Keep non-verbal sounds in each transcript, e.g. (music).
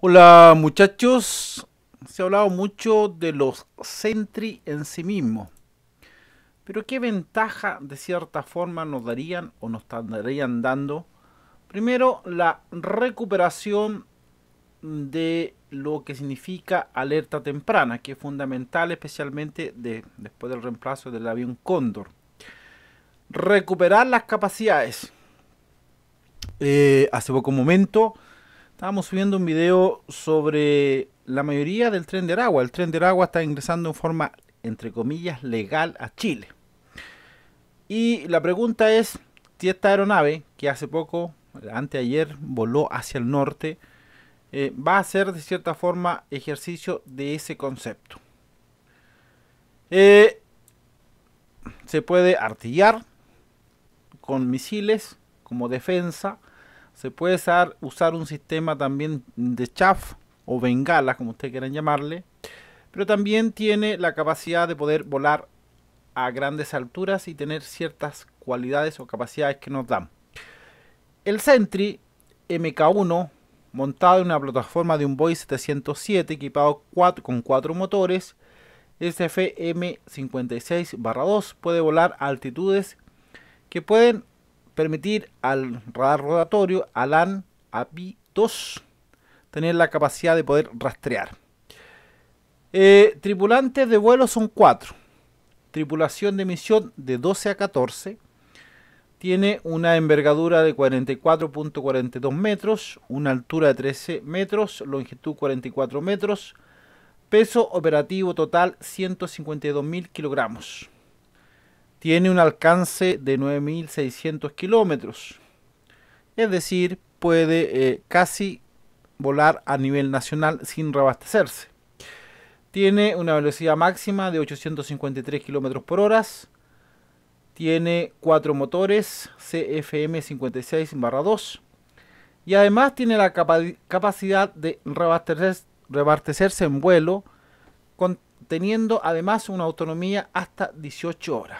Hola muchachos, se ha hablado mucho de los Sentry en sí mismos, pero ¿qué ventaja de cierta forma nos darían o nos estarían dando? Primero, la recuperación de lo que significa alerta temprana, que es fundamental especialmente después del reemplazo del avión Cóndor. Recuperar las capacidades. Eh, hace poco momento Estábamos subiendo un video sobre la mayoría del tren de Aragua. El tren de Aragua está ingresando en forma, entre comillas, legal a Chile. Y la pregunta es si esta aeronave, que hace poco, anteayer, voló hacia el norte, eh, va a ser de cierta forma ejercicio de ese concepto. Eh, se puede artillar con misiles como defensa se puede usar, un sistema también de chaff o bengala, como ustedes quieran llamarle, pero también tiene la capacidad de poder volar a grandes alturas y tener ciertas cualidades o capacidades que nos dan. El Sentry MK1, montado en una plataforma de un Boeing 707 equipado con cuatro motores, SFM56-2 puede volar a altitudes que pueden permitir al radar rotatorio ALAN API-2 tener la capacidad de poder rastrear. Eh, tripulantes de vuelo son 4. Tripulación de misión de 12 a 14. Tiene una envergadura de 44.42 metros, una altura de 13 metros, longitud 44 metros, peso operativo total 152.000 kilogramos tiene un alcance de 9.600 kilómetros. Es decir, puede eh, casi volar a nivel nacional sin reabastecerse. Tiene una velocidad máxima de 853 kilómetros por hora. Tiene cuatro motores CFM 56-2. Y además tiene la capacidad de reabastecerse, reabastecerse en vuelo, teniendo además una autonomía hasta 18 horas.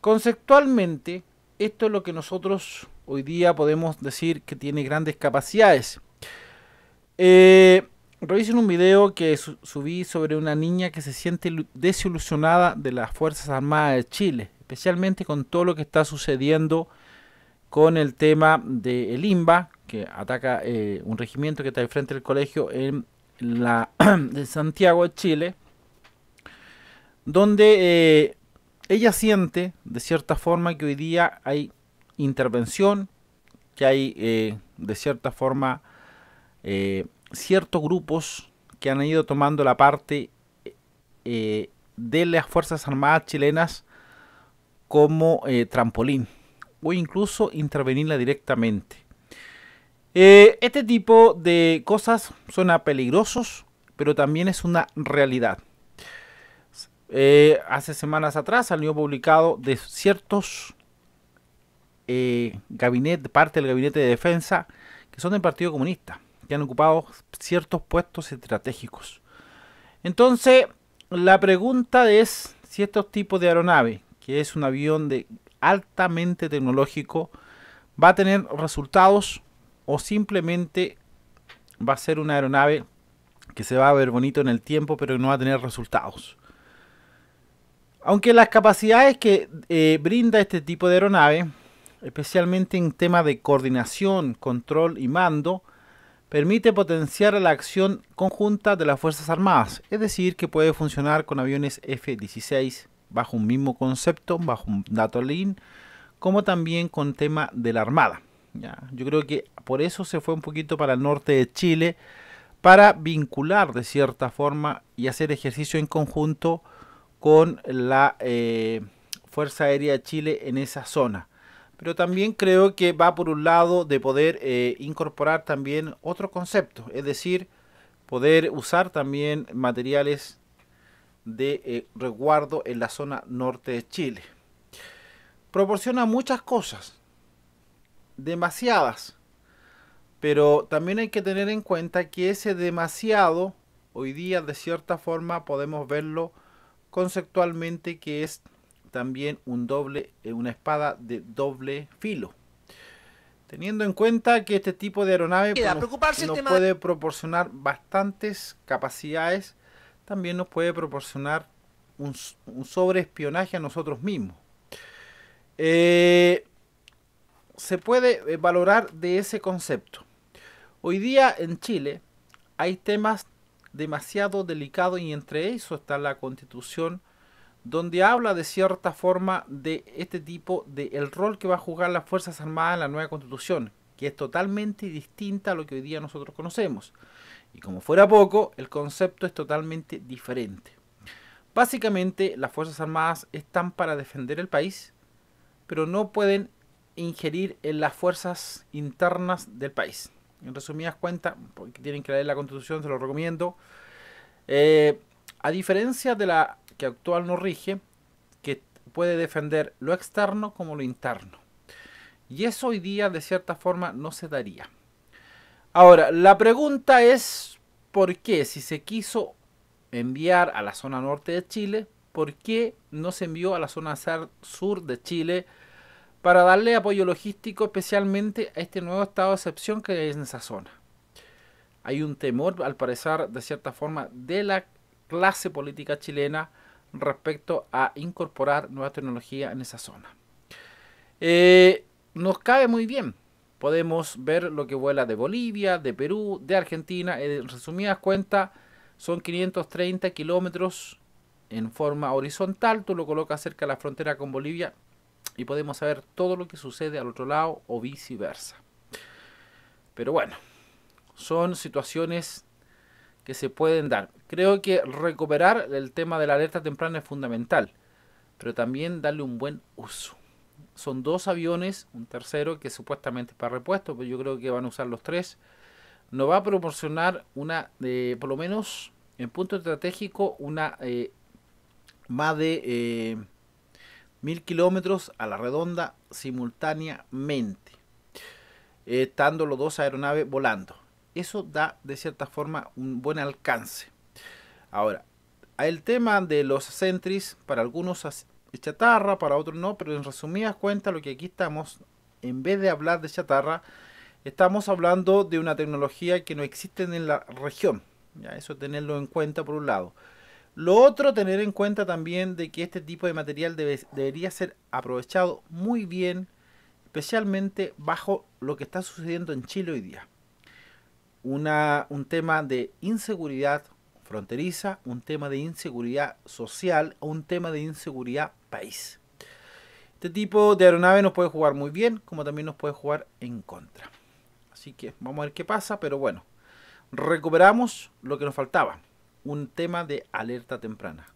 Conceptualmente, esto es lo que nosotros hoy día podemos decir que tiene grandes capacidades. Eh, revisen un video que subí sobre una niña que se siente desilusionada de las Fuerzas Armadas de Chile, especialmente con todo lo que está sucediendo con el tema del de IMBA, que ataca eh, un regimiento que está al frente del colegio en la (clears throat) de Santiago de Chile, donde eh, ella siente, de cierta forma, que hoy día hay intervención, que hay, eh, de cierta forma, eh, ciertos grupos que han ido tomando la parte eh, de las Fuerzas Armadas chilenas como trampolín, o incluso intervenirla directamente. este tipo de cosas suena peligrosos, pero también es una realidad. Eh, hace semanas atrás salió publicado de ciertos eh, gabinetes, parte del gabinete de defensa, que son del Partido Comunista, que han ocupado ciertos puestos estratégicos. Entonces, la pregunta es si estos tipos de aeronave, que es un avión de altamente tecnológico, va a tener resultados o simplemente va a ser una aeronave que se va a ver bonito en el tiempo, pero no va a tener resultados. Aunque las capacidades que eh, brinda este tipo de aeronave, especialmente en tema de coordinación, control y mando, permite potenciar la acción conjunta de las Fuerzas Armadas, es decir, que puede funcionar con aviones F-16 bajo un mismo concepto, bajo un dato lean, como también con tema de la Armada. ¿ya? Yo creo que por eso se fue un poquito para el norte de Chile, para vincular de cierta forma y hacer ejercicio en conjunto con la eh, Fuerza Aérea de Chile en esa zona. Pero también creo que va por un lado de poder eh, incorporar también otro concepto. es decir, poder usar también materiales de eh, resguardo en la zona norte de Chile. Proporciona muchas cosas, demasiadas, pero también hay que tener en cuenta que ese demasiado hoy día de cierta forma podemos verlo conceptualmente que es también un doble, eh, una espada de doble filo. Teniendo en cuenta que este tipo de aeronave pues, nos, puede proporcionar bastantes capacidades, también nos puede proporcionar un, sobreespionaje a nosotros mismos. Eh, se puede eh, valorar de ese concepto. Hoy día en Chile hay temas demasiado delicado y entre eso está la constitución donde habla de cierta forma de este tipo de el rol que va a jugar las Fuerzas Armadas en la nueva constitución, que es totalmente distinta a lo que hoy día nosotros conocemos. Y como fuera poco, el concepto es totalmente diferente. Básicamente, las Fuerzas Armadas están para defender el país, pero no pueden ingerir en las fuerzas internas del país en resumidas cuentas, porque tienen que leer la constitución, se lo recomiendo. Eh, a diferencia de la que actual no rige, que puede defender lo externo como lo interno. Y eso hoy día de cierta forma no se daría. Ahora, la pregunta es, ¿por qué si se quiso enviar a la zona norte de Chile, por qué no se envió a la zona sur de Chile? para darle apoyo logístico especialmente a este nuevo estado de excepción que hay en esa zona. Hay un temor, al parecer, de cierta forma, de la clase política chilena respecto a incorporar nueva tecnología en esa zona. Eh, nos cabe muy bien. Podemos ver lo que vuela de Bolivia, de Perú, de Argentina. En resumidas cuentas, son 530 kilómetros en forma horizontal. Tú lo colocas cerca de la frontera con Bolivia, y podemos saber todo lo que sucede al otro lado o viceversa. Pero bueno, son situaciones que se pueden dar. Creo que recuperar el tema de la alerta temprana es fundamental, pero también darle un buen uso. Son dos aviones, un tercero que supuestamente es para repuesto, pero yo creo que van a usar los tres. Nos va a proporcionar una, de, eh, por lo menos en punto estratégico, una eh, más de... Eh, mil kilómetros a la redonda simultáneamente, eh, estando los dos aeronaves volando. Eso da de cierta forma un buen alcance. Ahora, el tema de los centris para algunos es chatarra, para otros no, pero en resumidas cuentas lo que aquí estamos, en vez de hablar de chatarra, estamos hablando de una tecnología que no existe en la región. Ya, eso tenerlo en cuenta por un lado. Lo otro, tener en cuenta también de que este tipo de material debería ser aprovechado muy bien, especialmente bajo lo que está sucediendo en Chile hoy día. un tema de inseguridad fronteriza, un tema de inseguridad social, un tema de inseguridad país. Este tipo de aeronave nos puede jugar muy bien, como también nos puede jugar en contra. Así que vamos a ver qué pasa, pero bueno, recuperamos lo que nos faltaba un tema de alerta temprana.